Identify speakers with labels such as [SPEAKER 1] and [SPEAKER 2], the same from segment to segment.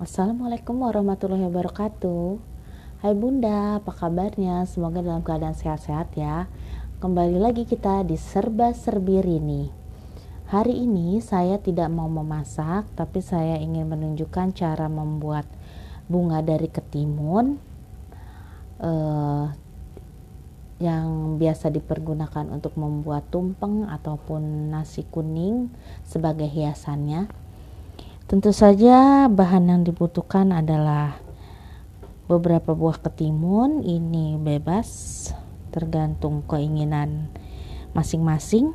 [SPEAKER 1] Assalamualaikum warahmatullahi wabarakatuh. Hai Bunda, apa kabarnya? Semoga dalam keadaan sehat-sehat ya. Kembali lagi kita di Serba Serbi ini. Hari ini saya tidak mau memasak, tapi saya ingin menunjukkan cara membuat bunga dari ketimun eh, yang biasa dipergunakan untuk membuat tumpeng ataupun nasi kuning sebagai hiasannya. Tentu saja bahan yang dibutuhkan adalah beberapa buah ketimun, ini bebas tergantung keinginan masing-masing.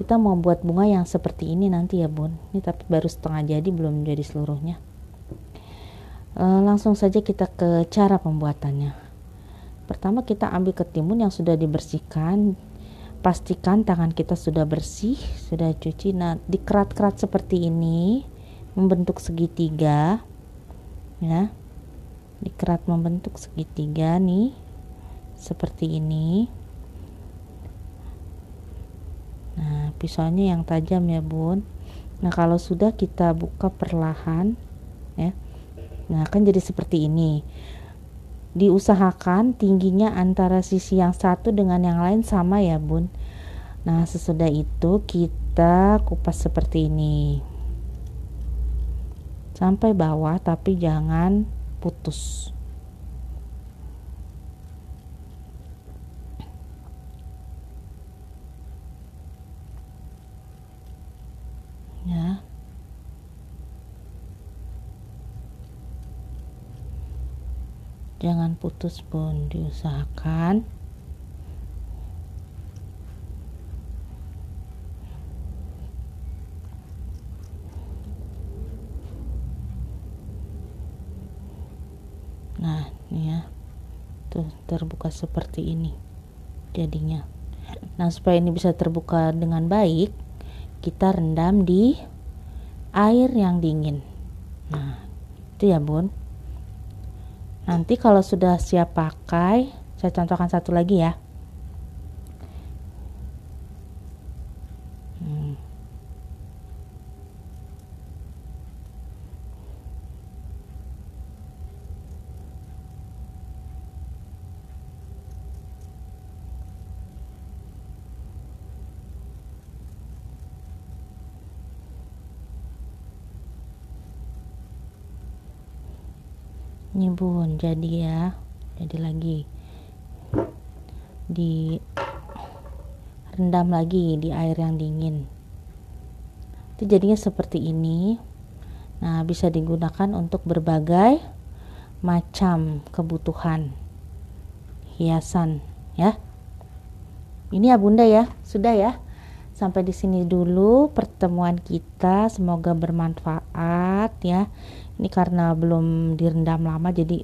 [SPEAKER 1] Kita mau buat bunga yang seperti ini nanti ya bun. Ini tapi baru setengah jadi belum jadi seluruhnya. E, langsung saja kita ke cara pembuatannya. Pertama kita ambil ketimun yang sudah dibersihkan. Pastikan tangan kita sudah bersih, sudah cuci. Nah dikerat-kerat seperti ini membentuk segitiga ya dikerat membentuk segitiga nih seperti ini nah pisaunya yang tajam ya bun nah kalau sudah kita buka perlahan ya nah kan jadi seperti ini diusahakan tingginya antara sisi yang satu dengan yang lain sama ya bun nah sesudah itu kita kupas seperti ini sampai bawah tapi jangan putus ya jangan putus pun diusahakan nah ini ya tuh terbuka seperti ini jadinya nah supaya ini bisa terbuka dengan baik kita rendam di air yang dingin nah itu ya bun nanti kalau sudah siap pakai saya contohkan satu lagi ya ini bun jadi ya jadi lagi di rendam lagi di air yang dingin itu jadinya seperti ini nah bisa digunakan untuk berbagai macam kebutuhan hiasan ya ini ya bunda ya sudah ya Sampai di sini dulu pertemuan kita, semoga bermanfaat ya. Ini karena belum direndam lama jadi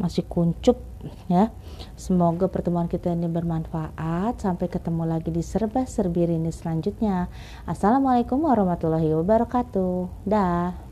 [SPEAKER 1] masih kuncup ya. Semoga pertemuan kita ini bermanfaat. Sampai ketemu lagi di serba serbi ini selanjutnya. Assalamualaikum warahmatullahi wabarakatuh. Dah.